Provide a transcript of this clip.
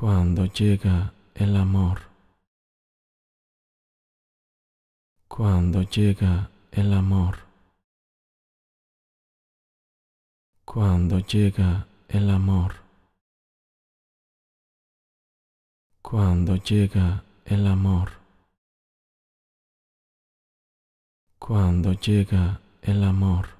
Cuando llega el amor. Cuando llega el amor. Cuando llega el amor. Cuando llega el amor. Cuando llega el amor.